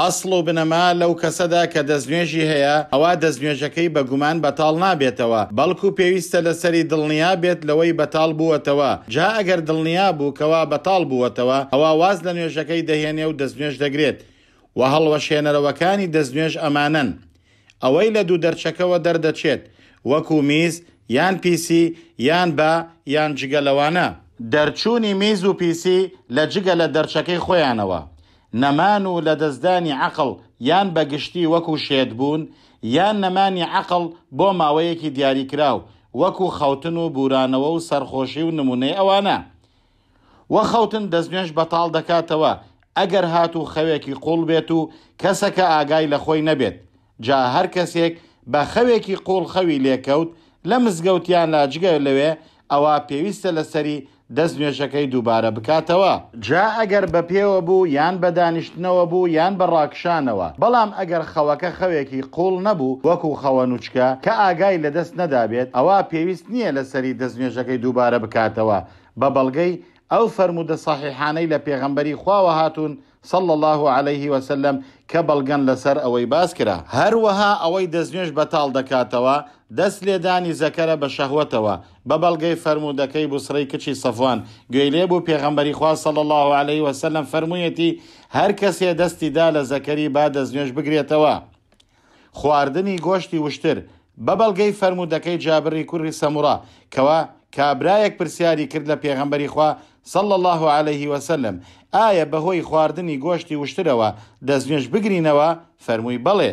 ئەسڵ و بنەما لەو کەسەدا کە دەستنوێژی هەیە ئەوە دەستنوێژەکەی بە گومان بەتاڵ نابێتەوە بەڵکو پێویستە لەسەری دڵنیا بێت لەوەی بەتاڵ بووەتەوە جا ئەگەر دڵنیا بوو کەوا بەتاڵ بووەتەوە ئەوە واز لە نوێژەکەی دەهێنێ و دەستنوێژ دەگرێت و هەڵوەشێنەرەوەکانی دەستنوێژ ئەمانەن ئەوەی لە دوو دەرچەکەەوە دەردەچێت وەکو میز یان پیسی یان با یان جگەلەوانە دەرچوونی میز و پیسی لە جگە لە دەرچەکەی خۆیانەوە نەمان و لە دەستدانی عقل یان بەگشتی وەکو شێت بوون یان نەمانی عقل بۆ ماوەیەکی دیاریکراو وەکو خەوتن و بورانەوە و سەرخۆشی و نمونەی ئەوانە وە خەوتن دەستنوێش بەتاڵ دەکاتەوە ئەگەر هات و خەوێکی قوڵ بێت و کەسەکە ئاگای لە خۆی نەبێت جا هەر کەسێک بە خەوێکی قوڵ خەوی لێکەوت لە مزگەوتیان لاجگە لەوێ ئەوە پێویستە لەسەری دەست نوێژەکەی دووبارە بکاتەوە جا ئەگەر بە پێوە بوو یان بە دانیشتنەوە بوو یان بە ڕاکشانەوە بەڵام ئەگەر خەوەکە خەوێکی قوڵ نەبوو وەکو خەوە نوچکە کە ئاگای لە دەست نەدابێت ئەوە پێویست نییە لەسەری دەست نوێژەکەی دووبارە بکاتەوە بە بەڵگەی ئەو فەرمودە ساحیحانەی لە پێغەمبەری خواوە هاتوون سەڵ الله عليه وسلم کە بەڵگەن لەسەر ئەوەی باس کرا هەروەها ئەوەی دەستنوێش بەتاڵ دەکاتەوە دەست لێدانی زەکەرە بە شەهوتەوە بە بەڵگەی فەرمودەکەی بوسڕی کچی سەفوان گوێ لێ بوو پێغەمبەری خوا سەڵ الله عليه وسلم فەرموویەتی هەر کەسێ دەستیدا لە زەکەری با دەستنوێش بگرێتەوە خواردنی گۆشتی وشتر بە بەڵگەی فەرمودەکەی جابری کوڕی سەمورا کەوا کابرایەک پرسیاری کرد لە پێغەمبەری خوا سەڵ الله عليه وسلم ئایا بەهۆی خواردنی گۆشتی وشترەوە دەستێنش بگرینەوە فەرمووی بڵێ